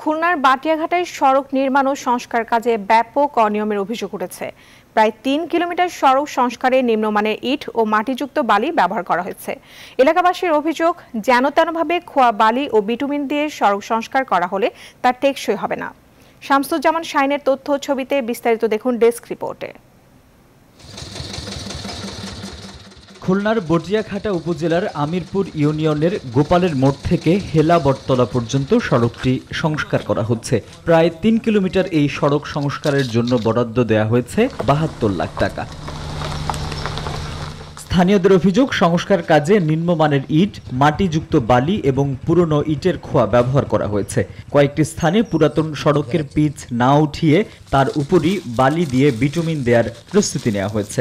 খুলনার বাটিয়াঘাটায় সড়ক নির্মাণ ও সংস্কার কাজে ব্যাপক অনিয়মের অভিযোগ উঠেছে প্রায় তিন কিলোমিটার সড়ক সংস্কারে নিম্নমানের ইট ও মাটিযুক্ত বালি ব্যবহার করা হয়েছে এলাকাবাসীর অভিযোগ যেন তেনভাবে খোয়া বালি ও বিটুমিন দিয়ে সড়ক সংস্কার করা হলে তা টেকসই হবে না শামসুজ্জামান শাইনের তথ্য ছবিতে বিস্তারিত দেখুন ডেস্ক রিপোর্টে খুলনার বটিয়াঘাটা উপজেলার আমিরপুর ইউনিয়নের গোপালের মোড় থেকে হেলা বটতলা পর্যন্ত সড়কটি সংস্কার করা হচ্ছে প্রায় তিন কিলোমিটার এই সড়ক সংস্কারের জন্য বরাদ্দ দেয়া হয়েছে বাহাত্তর লাখ টাকা স্থানীয়দের অভিযোগ সংস্কার কাজে নিম্নমানের ইট মাটিযুক্ত বালি এবং পুরনো ইটের খোয়া ব্যবহার করা হয়েছে কয়েকটি স্থানে পুরাতন সড়কের পিচ না উঠিয়ে তার উপরই বালি দিয়ে বিটুমিন দেওয়ার প্রস্তুতি নেওয়া হয়েছে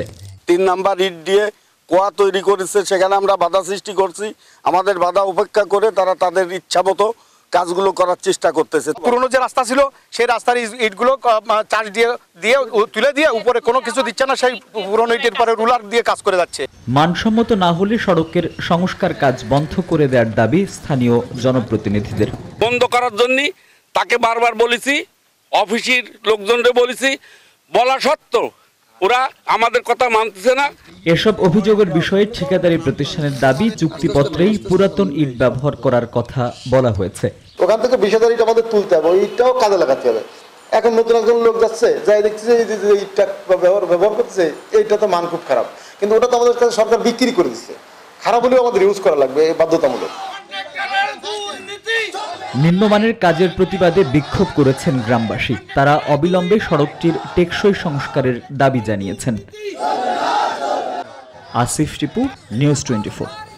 তিন নাম্বার ইট দিয়ে কুয়া তৈরি করেছে সেখানে আমরা বাধা সৃষ্টি করছি আমাদের বাধা উপেক্ষা করে তারা তাদের ইচ্ছা মতো কাজগুলো করার চেষ্টা করতেছে পুরনো যে রাস্তা ছিল সেই রাস্তার ইটগুলো চার্জ দিয়ে দিয়ে তুলে দিয়ে উপরে কোনো কিছু দিচ্ছে না সেই পুরনো ইটের পরে রুলার দিয়ে কাজ করে যাচ্ছে মানসম্মত না হলে সড়কের সংস্কার কাজ বন্ধ করে দেওয়ার দাবি স্থানীয় জনপ্রতিনিধিদের বন্ধ করার জন্য তাকে বারবার বলেছি অফিসের লোকজনরে বলেছি বলা সত্ত্বেও ওরা আমাদের কথা মানতেছে না এসব অভিযোগের বিষয়ে ঠিকাদারি প্রতিষ্ঠানের দাবি চুক্তিপত্রেই পুরাতন ইট ব্যবহার করার কথা বলা হয়েছে ওখান থেকে বিষয় ইট আমাদের তুলতে হবে ইটটাও কাজে লাগাতে হবে এখন নতুন একজন লোক যাচ্ছে যাই দেখছে যে ইটটা ব্যবহার ব্যবহার করছে এইটা তো মান খুব খারাপ কিন্তু ওটা তো আমাদের কাছে সরকার বিক্রি করে দিচ্ছে খারাপ হলেও আমাদের ইউজ করা লাগবে বাধ্যতামূলক নিম্নমানের কাজের প্রতিবাদে বিক্ষোভ করেছেন গ্রামবাসী তারা অবিলম্বে সড়কটির টেকসই সংস্কারের দাবি জানিয়েছেন আসিফ টিপু নিউজ টোয়েন্টি